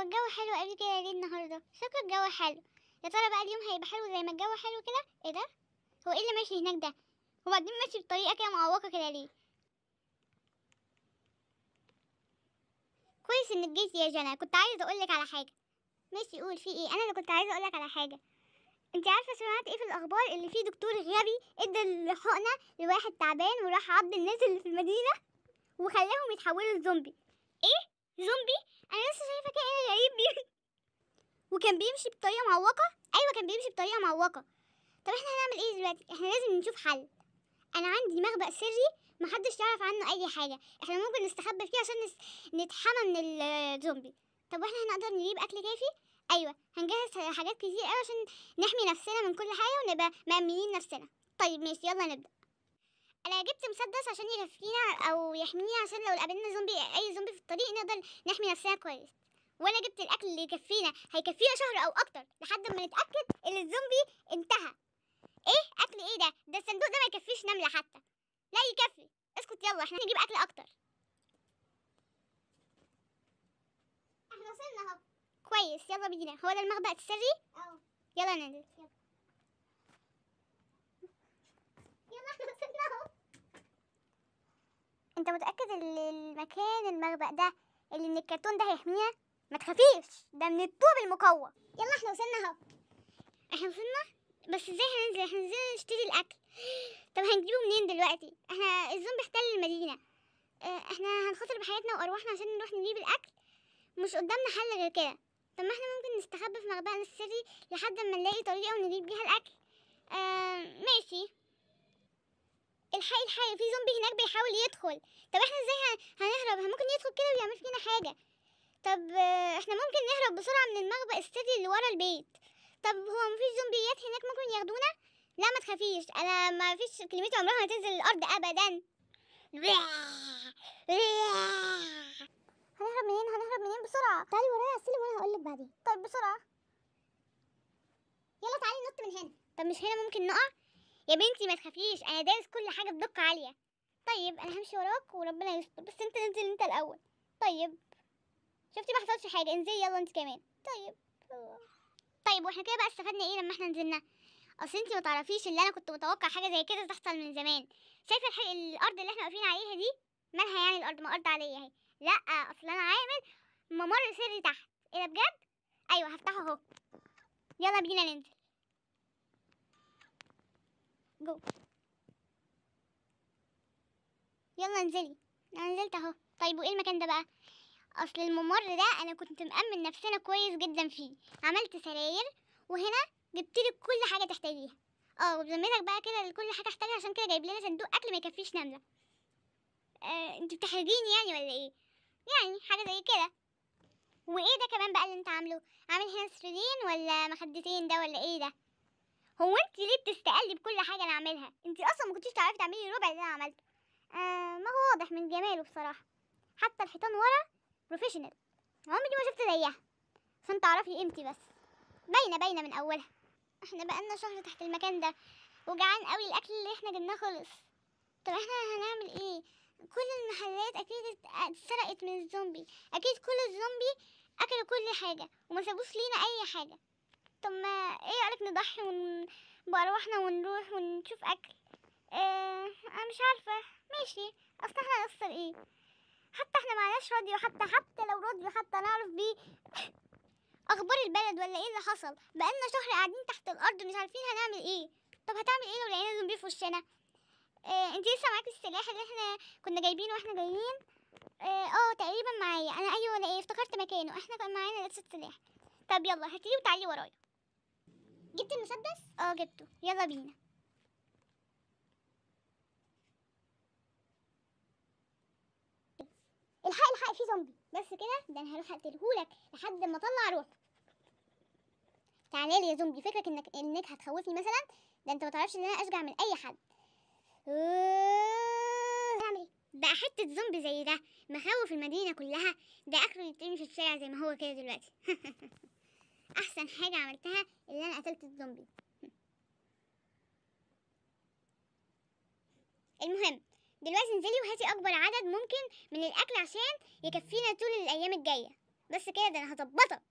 هو الجو حلو قوي كده ليه النهارده شكله الجو حلو يا ترى بقى اليوم هيبقى حلو زي ما الجو حلو كده ايه ده هو ايه اللي ماشي هناك ده وبعدين ماشي بطريقه كده معوقه كده ليه كويس انك جيتي يا جنى كنت عايزه اقولك على حاجه ماشي قول في ايه انا اللي كنت عايزه اقولك على حاجه انت عارفه سمعت ايه في الاخبار اللي في دكتور غبي ادى الحقنه لواحد تعبان وراح عض الناس اللي في المدينه وخلاهم يتحولوا لزومبي ايه زومبي ايه يا بي... وكان بيمشي بطريقه معوقه ايوه كان بيمشي بطريقه معوقه طب احنا هنعمل ايه دلوقتي احنا لازم نشوف حل انا عندي مخبأ سري محدش يعرف عنه اي حاجه احنا ممكن نستخبى فيه عشان نس... نتحمى من الزومبي طب واحنا هنقدر نجيب اكل كافي ايوه هنجهز حاجات كتير قوي عشان نحمي نفسنا من كل حاجه ونبقى مأمنين نفسنا طيب ماشي يلا نبدا انا جبت مسدس عشان يكفينا او يحمينا عشان لو قابلنا زومبي اي زومبي في الطريق نقدر نحمي نفسنا كويس وانا جبت الاكل اللي يكفينا هيكفينا شهر او اكتر لحد ما نتاكد ان الزومبي انتهى ايه اكل ايه ده ده الصندوق ده ما يكفيش نمله حتى لا يكفي اسكت يلا احنا هنجيب اكل اكتر احنا وصلنا اهو كويس يلا بينا هو ده المخبأ السري اه يلا ننزل يلا يلا احنا وصلنا اهو انت متأكد ان المكان المخبأ ده اللي من الكرتون ده هيحمينا ما تخافيش ده من الطوب المقوى يلا احنا وصلنا اهو احنا وصلنا بس ازاي هننزل احنا نزلنا نشتري الاكل طب هنجيبه منين دلوقتي احنا الزومبي احتل المدينه اه، احنا هنخاطر بحياتنا وارواحنا عشان نروح نجيب الاكل مش قدامنا حل غير كده طب ما احنا ممكن نستخبى في مخبأنا السري لحد ما نلاقي طريقه ونجيب بيها الاكل اه ماشي الحقي الحقي في زومبي هناك بيحاول يدخل طب احنا ازاي هنهرب ممكن يدخل كده ويعمل فينا حاجه طب احنا ممكن نهرب بسرعة من المخبأ السري اللي ورا البيت طب هو مفيش زومبيات هناك ممكن ياخدونا لا ما تخافيش انا ما فيش كلمتي عمرها ما هتنزل الارض ابدا هنهرب منين هنهرب منين بسرعه تعالي ورايا على وانا هقول لك بعدين طيب بسرعه يلا تعالي نط من هنا طب مش هنا ممكن نقع يا بنتي ما تخافيش انا دارس كل حاجه بدقه عاليه طيب انا همشي وراك وربنا يستر بس انت ننزل انت الاول طيب شفتي ما حصلش حاجه انزلي يلا انت كمان طيب طيب واحنا كده بقى استفدنا ايه لما احنا نزلنا اصل انت ما تعرفيش اللي انا كنت متوقع حاجه زي كده تحصل من زمان شايفه الحي... الارض اللي احنا واقفين عليها دي مالها يعني الارض ما ارض عليا اهي لا اصل انا عامل ممر سري تحت ايه ده بجد ايوه هفتحه اهو يلا بينا ننزل جو يلا انزلي انا نزلت اهو طيب وايه المكان ده بقى اصل الممر ده انا كنت مأمن نفسنا كويس جدا فيه عملت سراير وهنا جبت لك كل حاجه تحتاجيها اه وبضمنك بقى كده كل حاجه احتاجها عشان كده جايب لنا صندوق اكل ما يكفيش نمله آه، انت بتحرجيني يعني ولا ايه يعني حاجه زي كده وايه ده كمان بقى اللي انت عامله عامل هنا سريرين ولا مخدتين ده ولا ايه ده هو انت ليه بتستقلي بكل حاجه انا عاملها انت اصلا ما كنتيش تعرفي تعملي ربع اللي انا عملته آه ما هو واضح من جماله بصراحه حتى الحيطان ورا بروفيشنال عمري ما شفت زيها عشان تعرفي قيمتي بس باينه باينه من اولها احنا بقالنا شهر تحت المكان ده وجعان قوي الاكل اللي احنا جبناه خلص طب احنا هنعمل ايه كل المحلات اكيد اتسرقت من الزومبي اكيد كل الزومبي اكلوا كل حاجه وما سابوش لينا اي حاجه طب ما ايه قالك نضحي ون... بارواحنا ونروح ونشوف اكل اه... انا مش عارفه ماشي اصل احنا نخسر ايه حتى احنا معناش راديو حتى حتى لو راديو حتى نعرف بيه اخبار البلد ولا ايه اللي حصل بقالنا شهر قاعدين تحت الارض مش عارفين هنعمل ايه طب هتعمل ايه لو لقينا زومبي في وشنا اه انتي لسه معاكي السلاح اللي احنا كنا جايبينه واحنا جايين اه, اه تقريبا معايا انا ايوه ولا ايه افتكرت مكانه احنا كان معانا نفس السلاح طب يلا هاتيه وتعالي ورايا جبت المسدس اه جبته يلا بينا زومبي بس كده ده انا هروح اقتلهولك لحد ما اطلع روحه تعالى لي يا زومبي فكرك انك انك هتخوفني مثلا ده انت ما تعرفش ان انا اشجع من اي حد اعمل بقى حته زومبي زي ده مخوف المدينه كلها ده اخره يترمي في الشارع زي ما هو كده دلوقتي احسن حاجه عملتها ان انا قتلت الزومبي المهم دلوقتي انزلي وهاتي اكبر عدد ممكن من الاكل عشان يكفينا طول الايام الجايه بس كده ده انا هظبطك